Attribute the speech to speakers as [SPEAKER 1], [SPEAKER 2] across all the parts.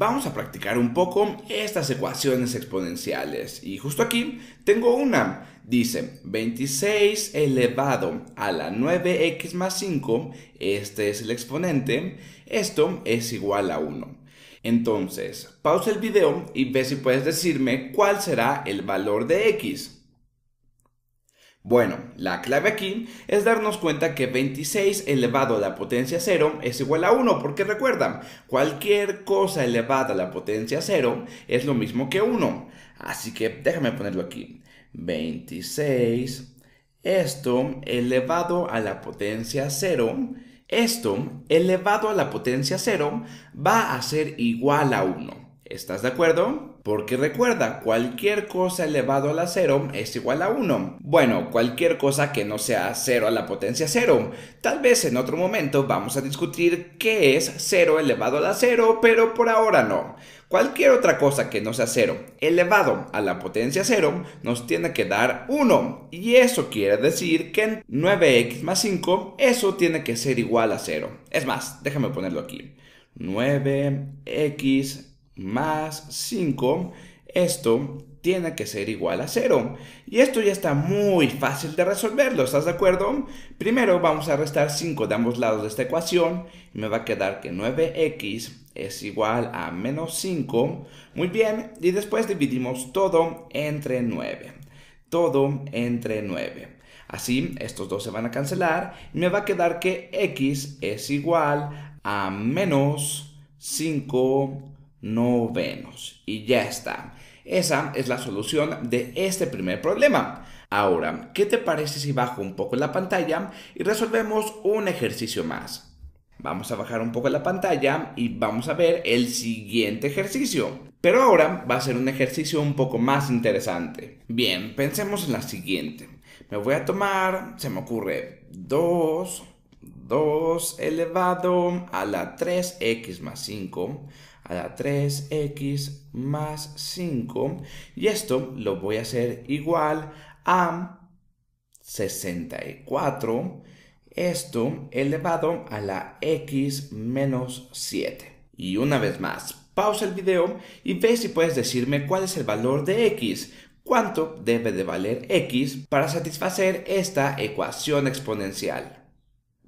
[SPEAKER 1] Vamos a practicar un poco estas ecuaciones exponenciales. Y justo aquí tengo una. Dice 26 elevado a la 9x más 5, este es el exponente, esto es igual a 1. Entonces, pausa el video y ve si puedes decirme cuál será el valor de x. Bueno, la clave aquí es darnos cuenta que 26 elevado a la potencia 0 es igual a 1, porque recuerda, cualquier cosa elevada a la potencia 0 es lo mismo que 1. Así que déjame ponerlo aquí. 26, esto elevado a la potencia 0, esto elevado a la potencia 0 va a ser igual a 1. ¿Estás de acuerdo? Porque recuerda, cualquier cosa elevado a la 0 es igual a 1. Bueno, cualquier cosa que no sea 0 a la potencia 0. Tal vez en otro momento vamos a discutir qué es 0 elevado a la 0, pero por ahora no. Cualquier otra cosa que no sea 0 elevado a la potencia 0 nos tiene que dar 1. Y eso quiere decir que en 9x más 5 eso tiene que ser igual a 0. Es más, déjame ponerlo aquí. 9x más 5, esto tiene que ser igual a 0. Y esto ya está muy fácil de resolverlo, ¿estás de acuerdo? Primero vamos a restar 5 de ambos lados de esta ecuación. me va a quedar que 9x es igual a menos 5. Muy bien, y después dividimos todo entre 9. Todo entre 9. Así, estos dos se van a cancelar. Y me va a quedar que x es igual a menos 5 novenos. Y ya está. Esa es la solución de este primer problema. Ahora, ¿qué te parece si bajo un poco la pantalla y resolvemos un ejercicio más? Vamos a bajar un poco la pantalla y vamos a ver el siguiente ejercicio. Pero ahora va a ser un ejercicio un poco más interesante. Bien, pensemos en la siguiente. Me voy a tomar, se me ocurre, dos 2 elevado a la 3x más 5 a la 3x más 5 y esto lo voy a hacer igual a 64 esto elevado a la x menos 7 y una vez más pausa el video y ve si puedes decirme cuál es el valor de x cuánto debe de valer x para satisfacer esta ecuación exponencial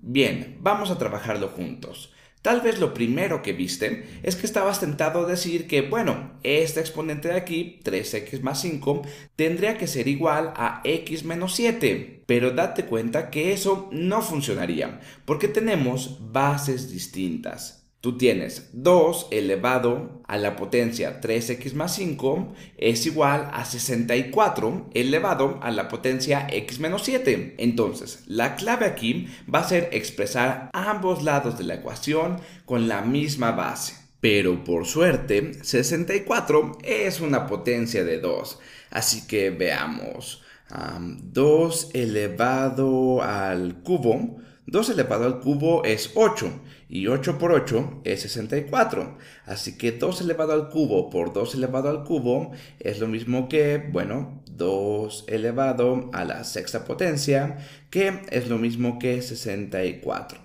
[SPEAKER 1] Bien, vamos a trabajarlo juntos. Tal vez lo primero que viste es que estabas tentado a decir que, bueno, este exponente de aquí, 3x más 5, tendría que ser igual a x menos 7. Pero date cuenta que eso no funcionaría, porque tenemos bases distintas. Tú tienes 2 elevado a la potencia 3x más 5 es igual a 64 elevado a la potencia x menos 7. Entonces, la clave aquí va a ser expresar ambos lados de la ecuación con la misma base. Pero por suerte, 64 es una potencia de 2. Así que veamos. 2 elevado al cubo 2 elevado al cubo es 8 y 8 por 8 es 64. Así que 2 elevado al cubo por 2 elevado al cubo es lo mismo que, bueno, 2 elevado a la sexta potencia, que es lo mismo que 64.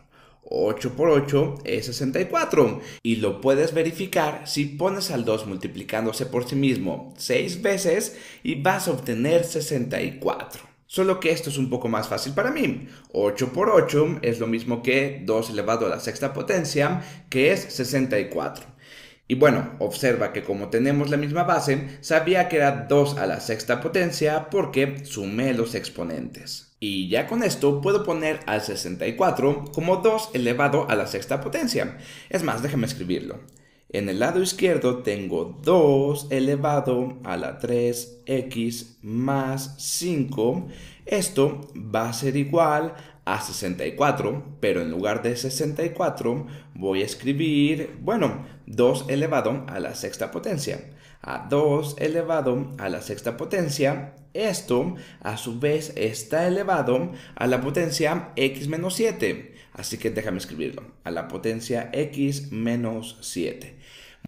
[SPEAKER 1] 8 por 8 es 64 y lo puedes verificar si pones al 2 multiplicándose por sí mismo 6 veces y vas a obtener 64. Solo que esto es un poco más fácil para mí. 8 por 8 es lo mismo que 2 elevado a la sexta potencia, que es 64. Y bueno, observa que como tenemos la misma base, sabía que era 2 a la sexta potencia porque sumé los exponentes. Y ya con esto puedo poner al 64 como 2 elevado a la sexta potencia. Es más, déjame escribirlo. En el lado izquierdo tengo 2 elevado a la 3x más 5. Esto va a ser igual a 64, pero en lugar de 64 voy a escribir, bueno, 2 elevado a la sexta potencia. A 2 elevado a la sexta potencia, esto a su vez está elevado a la potencia x menos 7. Así que déjame escribirlo. A la potencia x menos 7.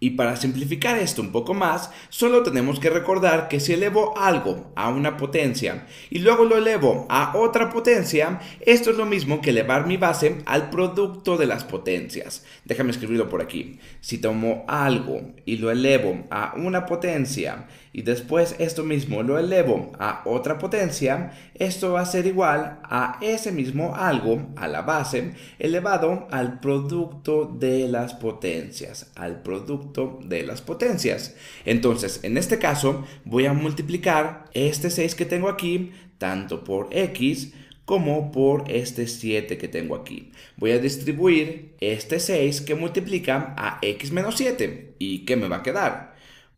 [SPEAKER 1] Y para simplificar esto un poco más, solo tenemos que recordar que si elevo algo a una potencia y luego lo elevo a otra potencia, esto es lo mismo que elevar mi base al producto de las potencias. Déjame escribirlo por aquí. Si tomo algo y lo elevo a una potencia y después esto mismo lo elevo a otra potencia, esto va a ser igual a ese mismo algo, a la base, elevado al producto de las potencias, al producto de las potencias. Entonces, en este caso, voy a multiplicar este 6 que tengo aquí, tanto por x, como por este 7 que tengo aquí. Voy a distribuir este 6 que multiplica a x menos 7. ¿Y qué me va a quedar?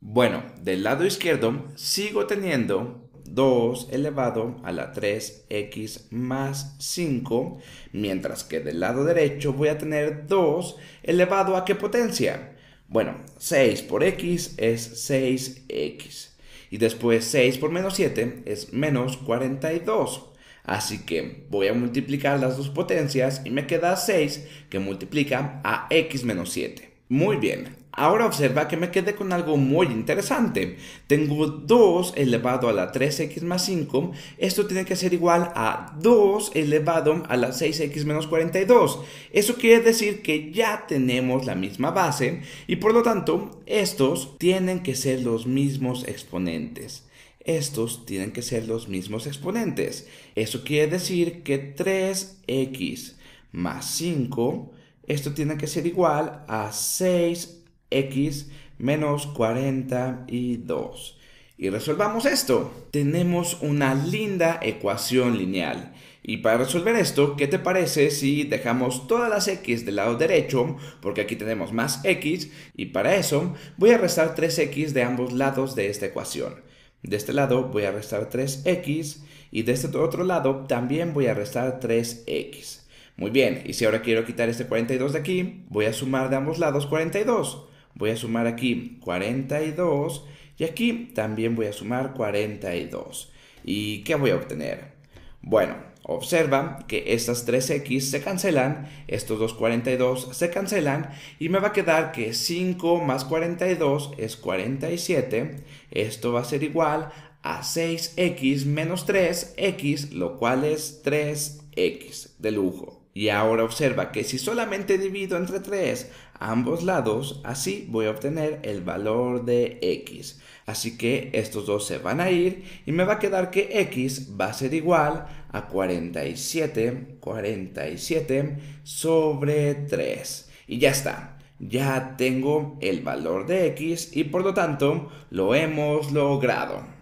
[SPEAKER 1] Bueno, del lado izquierdo sigo teniendo 2 elevado a la 3x más 5, mientras que del lado derecho voy a tener 2 elevado a qué potencia? Bueno, 6 por x es 6x. Y después 6 por menos 7 es menos 42. Así que voy a multiplicar las dos potencias y me queda 6 que multiplica a x menos 7. Muy bien, Ahora observa que me quedé con algo muy interesante. Tengo 2 elevado a la 3x más 5. Esto tiene que ser igual a 2 elevado a la 6x menos 42. Eso quiere decir que ya tenemos la misma base y por lo tanto estos tienen que ser los mismos exponentes. Estos tienen que ser los mismos exponentes. Eso quiere decir que 3x más 5, esto tiene que ser igual a 6 x menos 42. Y resolvamos esto. Tenemos una linda ecuación lineal. Y para resolver esto, ¿qué te parece si dejamos todas las x del lado derecho? Porque aquí tenemos más x. Y para eso voy a restar 3x de ambos lados de esta ecuación. De este lado voy a restar 3x y de este otro lado también voy a restar 3x. Muy bien, y si ahora quiero quitar este 42 de aquí, voy a sumar de ambos lados 42 voy a sumar aquí 42 y aquí también voy a sumar 42. ¿Y qué voy a obtener? Bueno, observa que estas 3x se cancelan, estos dos 42 se cancelan y me va a quedar que 5 más 42 es 47. Esto va a ser igual a 6x menos 3x, lo cual es 3x, de lujo. Y ahora observa que si solamente divido entre 3 ambos lados, así voy a obtener el valor de x. Así que estos dos se van a ir y me va a quedar que x va a ser igual a 47, 47 sobre 3. Y ya está ya tengo el valor de x y por lo tanto lo hemos logrado.